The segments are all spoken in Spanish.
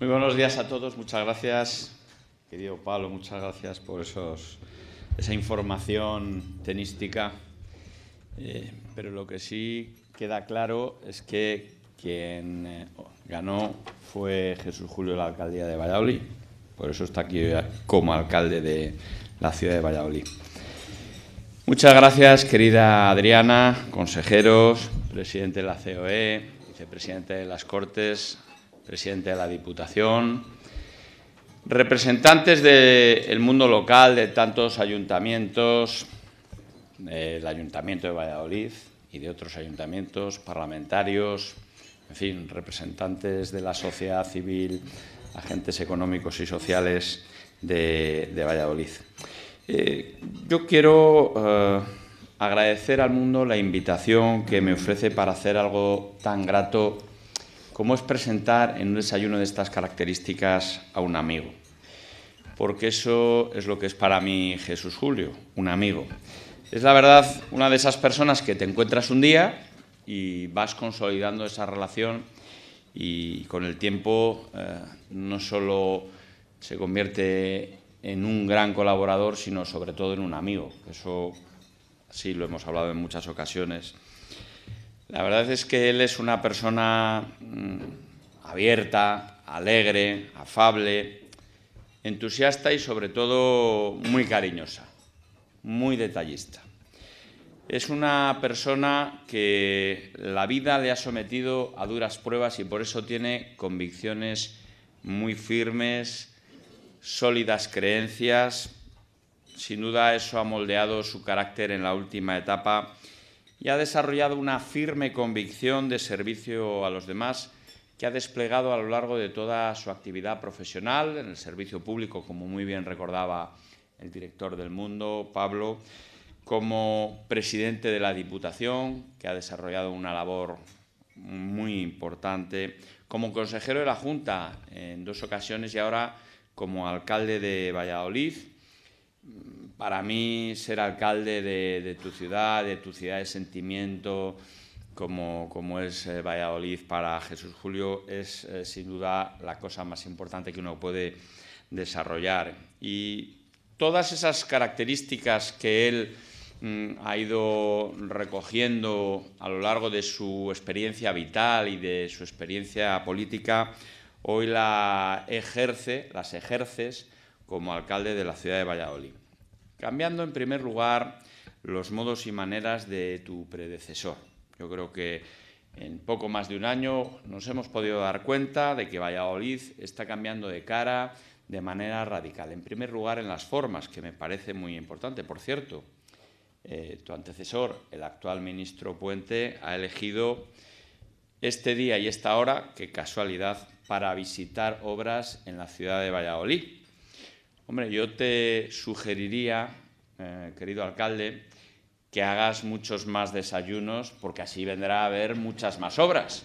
Muy buenos días a todos, muchas gracias, querido Pablo, muchas gracias por esos, esa información tenística. Eh, pero lo que sí queda claro es que quien eh, ganó fue Jesús Julio de la alcaldía de Valladolid. Por eso está aquí como alcalde de la ciudad de Valladolid. Muchas gracias, querida Adriana, consejeros, presidente de la COE, vicepresidente de las Cortes, presidente de la Diputación, representantes del mundo local de tantos ayuntamientos, del Ayuntamiento de Valladolid y de otros ayuntamientos, parlamentarios, en fin, representantes de la sociedad civil, agentes económicos y sociales de, Valladolid. Eh, yo quiero eh, agradecer al mundo la invitación que me ofrece para hacer algo tan grato ¿Cómo es presentar en un desayuno de estas características a un amigo? Porque eso es lo que es para mí Jesús Julio, un amigo. Es la verdad una de esas personas que te encuentras un día y vas consolidando esa relación y con el tiempo eh, no solo se convierte en un gran colaborador, sino sobre todo en un amigo. Eso sí lo hemos hablado en muchas ocasiones. La verdad es que él es una persona mm, abierta, alegre, afable, entusiasta y sobre todo muy cariñosa, muy detallista. Es una persona que la vida le ha sometido a duras pruebas y por eso tiene convicciones muy firmes, sólidas creencias. Sin duda eso ha moldeado su carácter en la última etapa y ha desarrollado una firme convicción de servicio a los demás que ha desplegado a lo largo de toda su actividad profesional en el servicio público, como muy bien recordaba el director del Mundo, Pablo, como presidente de la Diputación, que ha desarrollado una labor muy importante, como consejero de la Junta en dos ocasiones y ahora como alcalde de Valladolid para mí ser alcalde de, tu ciudad, de tu ciudad de sentimiento, como, como, es eh, Valladolid para Jesús Julio, es eh, sin duda la cosa más importante que uno puede desarrollar. Y todas esas características que él mm, ha ido recogiendo a lo largo de su experiencia vital y de su experiencia política, hoy la ejerce, las ejerces como alcalde de la ciudad de Valladolid cambiando en primer lugar los modos y maneras de tu predecesor. Yo creo que en poco más de un año nos hemos podido dar cuenta de que Valladolid está cambiando de cara de manera radical. En primer lugar, en las formas, que me parece muy importante. Por cierto, eh, tu antecesor, el actual ministro Puente, ha elegido este día y esta hora, qué casualidad, para visitar obras en la ciudad de Valladolid. Hombre, yo te sugeriría, eh, querido alcalde, que hagas muchos más desayunos, porque así vendrá a haber muchas más obras.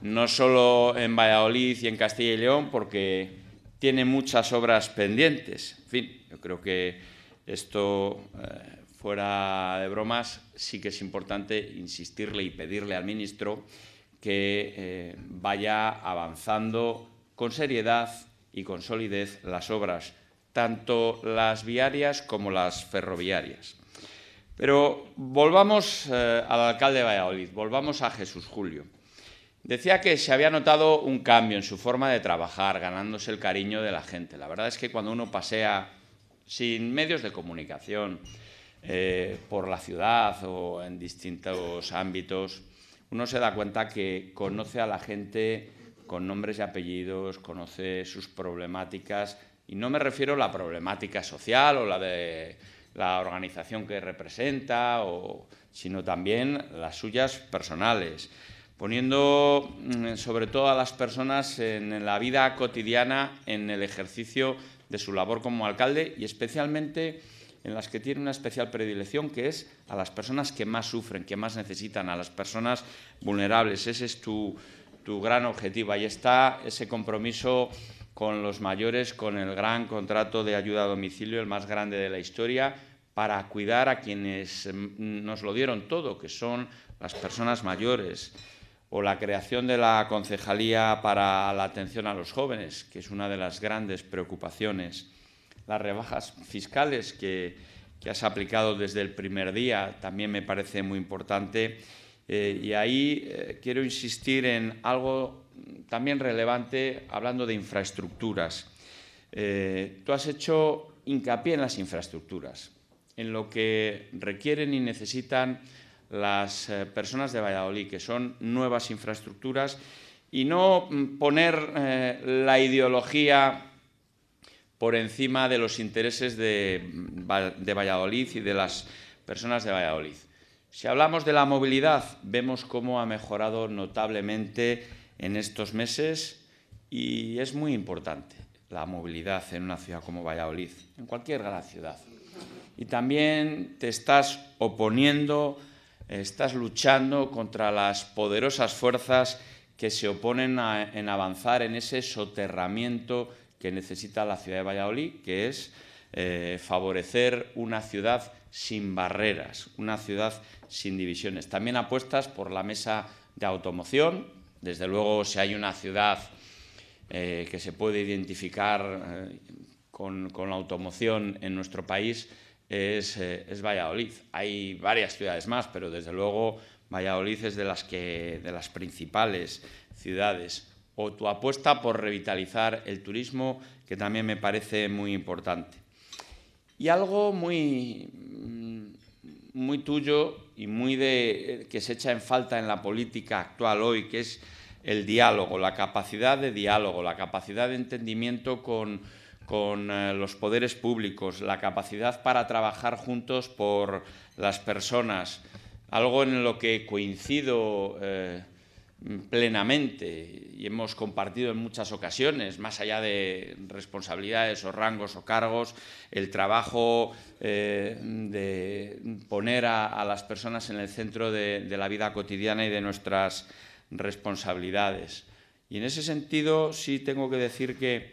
No solo en Valladolid y en Castilla y León, porque tiene muchas obras pendientes. En fin, yo creo que esto, eh, fuera de bromas, sí que es importante insistirle y pedirle al ministro que eh, vaya avanzando con seriedad y con solidez las obras tanto las viarias como las ferroviarias. Pero volvamos eh, al alcalde de Valladolid, volvamos a Jesús Julio. Decía que se había notado un cambio en su forma de trabajar, ganándose el cariño de la gente. La verdad es que cuando uno pasea sin medios de comunicación eh, por la ciudad o en distintos ámbitos, uno se da cuenta que conoce a la gente con nombres y apellidos, conoce sus problemáticas, y no me refiero a la problemática social o la de la organización que representa, sino también las suyas personales, poniendo mm, sobre todo a las personas en la vida cotidiana, en el ejercicio de su labor como alcalde y especialmente en las que tiene una especial predilección, que es a las personas que más sufren, que más necesitan, a las personas vulnerables. Ese es tu, tu gran objetivo. Ahí está ese compromiso con los mayores, con el gran contrato de ayuda a domicilio, el más grande de la historia, para cuidar a quienes mm, nos lo dieron todo, que son las personas mayores, o la creación de la Concejalía para la Atención a los Jóvenes, que es una de las grandes preocupaciones, las rebajas fiscales que, has aplicado desde el primer día, también me parece muy importante. Eh, y ahí eh, quiero insistir en algo también relevante hablando de infraestructuras. Eh, tú has hecho hincapié en las infraestructuras, en lo que requieren y necesitan las eh, personas de Valladolid, que son nuevas infraestructuras, y no mm, poner eh, la ideología por encima de los intereses mm, de, Valladolid y de las personas de Valladolid. Si hablamos de la movilidad, vemos cómo ha mejorado notablemente en estos meses y es muy importante la movilidad en una ciudad como Valladolid, en cualquier gran ciudad. Y también te estás oponiendo, estás luchando contra las poderosas fuerzas que se oponen a, en avanzar en ese soterramiento que necesita la ciudad de Valladolid, que es eh, favorecer una ciudad sin barreras, una ciudad sin divisiones. También apuestas por la mesa de automoción, desde luego, si hay una ciudad eh, que se puede identificar eh, con, la automoción en nuestro país, eh, es, Valladolid. Hay varias ciudades más, pero desde luego Valladolid es de las, de las principales ciudades. O tu apuesta por revitalizar el turismo, que también me parece muy importante. Y algo muy muy tuyo y muy de eh, que se echa en falta en la política actual hoy, que es el diálogo, la capacidad de diálogo, la capacidad de entendimiento con, con eh, los poderes públicos, la capacidad para trabajar juntos por las personas, algo en lo que coincido eh, plenamente y hemos compartido en muchas ocasiones, más allá de responsabilidades o rangos o cargos, el trabajo eh, de poner a, las personas en el centro de, de, la vida cotidiana y de nuestras responsabilidades. Y en ese sentido sí tengo que decir que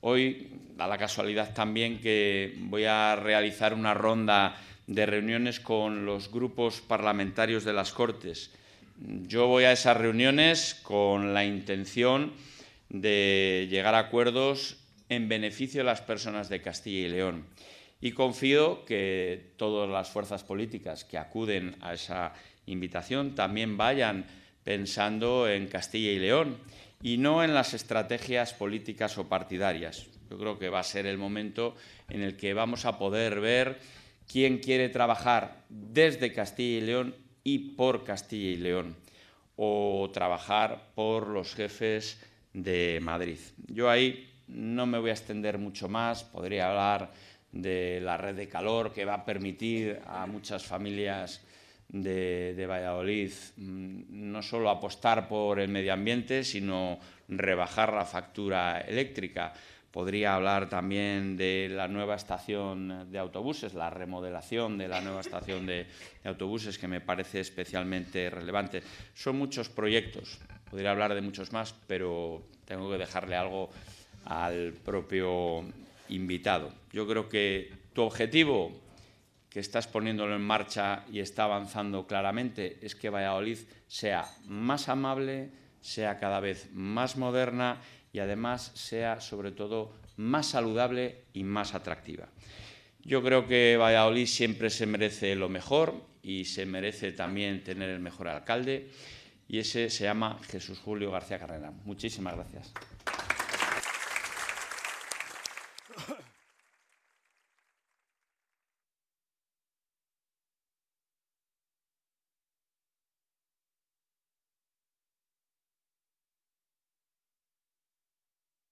hoy, da la casualidad también que voy a realizar una ronda de reuniones con los grupos parlamentarios de las Cortes, yo voy a esas reuniones con la intención de llegar a acuerdos en beneficio de las personas de Castilla y León. Y confío que todas las fuerzas políticas que acuden a esa invitación también vayan pensando en Castilla y León y no en las estrategias políticas o partidarias. Yo creo que va a ser el momento en el que vamos a poder ver quién quiere trabajar desde Castilla y León y por Castilla y León, o trabajar por los jefes de Madrid. Yo ahí no me voy a extender mucho más, podría hablar de la red de calor que va a permitir a muchas familias de, Valladolid mm, no solo apostar por el medio ambiente, sino rebajar la factura eléctrica. Podría hablar también de la nueva estación de autobuses, la remodelación de la nueva estación de, autobuses, que me parece especialmente relevante. Son muchos proyectos, podría hablar de muchos más, pero tengo que dejarle algo al propio invitado. Yo creo que tu objetivo, que estás poniéndolo en marcha y está avanzando claramente, es que Valladolid sea más amable, sea cada vez más moderna y además sea sobre todo más saludable y más atractiva. Yo creo que Valladolid siempre se merece lo mejor y se merece también tener el mejor alcalde y ese se llama Jesús Julio García Carrera. Muchísimas gracias.